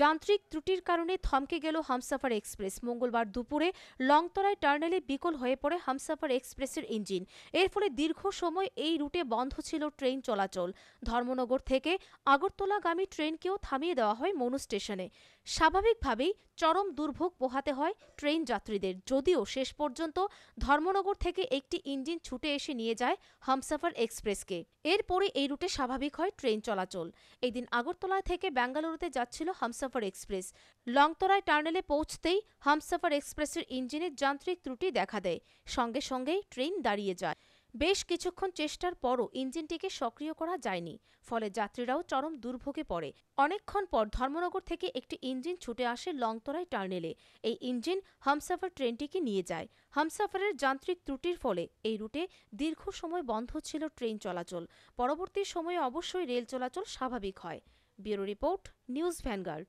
যান্ত্রিক ত্রুটির কারণে থমকে গেল হামসাফার এক্সপ্রেস মঙ্গলবার দুপুরে লংতরায় টার্নেলে বিকল হয়ে পড়ে হামসাফার এক্সপ্রেসের ইঞ্জিন এর ফলে দীর্ঘ সময় এই রুটে বন্ধ ছিল ট্রেন চলাচল ধর্মনগর থেকে আগরতলাগামী ট্রেনকেও থামিয়ে দেওয়া হয় মনু স্টেশনে স্বাভাবিকভাবেই চরম দুর্ভোগ পোহাতে হয় ট্রেন যাত্রীদের যদিও শেষ পর্যন্ত ধর্মনগর থেকে একটি ইঞ্জিন ছুটে এসে নিয়ে যায় হামসাফার এক্সপ্রেসকে এরপরে এই রুটে স্বাভাবিক হয় ট্রেন চলাচল এদিন আগরতলা থেকে ব্যাঙ্গালুরুতে যাচ্ছিল হামসাফার হামসাফার এক্সপ্রেস লংতরায় টার্নেলে পৌঁছতেই হামসাফার এক্সপ্রেসের ইঞ্জিনের যান্ত্রিক ত্রুটি দেখা দেয় সঙ্গে সঙ্গেই ট্রেন দাঁড়িয়ে যায় বেশ কিছুক্ষণ চেষ্টার পরও ইঞ্জিনটিকে সক্রিয় করা যায়নি ফলে যাত্রীরাও চরম দুর্ভোগে পড়ে অনেকক্ষণ পর ধর্মনগর থেকে একটি ইঞ্জিন ছুটে আসে লংতরাই টার্নেলে এই ইঞ্জিন হামসাফার ট্রেনটিকে নিয়ে যায় হামসাফারের যান্ত্রিক ত্রুটির ফলে এই রুটে দীর্ঘ সময় বন্ধ ছিল ট্রেন চলাচল পরবর্তী সময়ে অবশ্যই রেল চলাচল স্বাভাবিক হয় ব্যুরো রিপোর্ট নিউজ ভ্যানগার্ড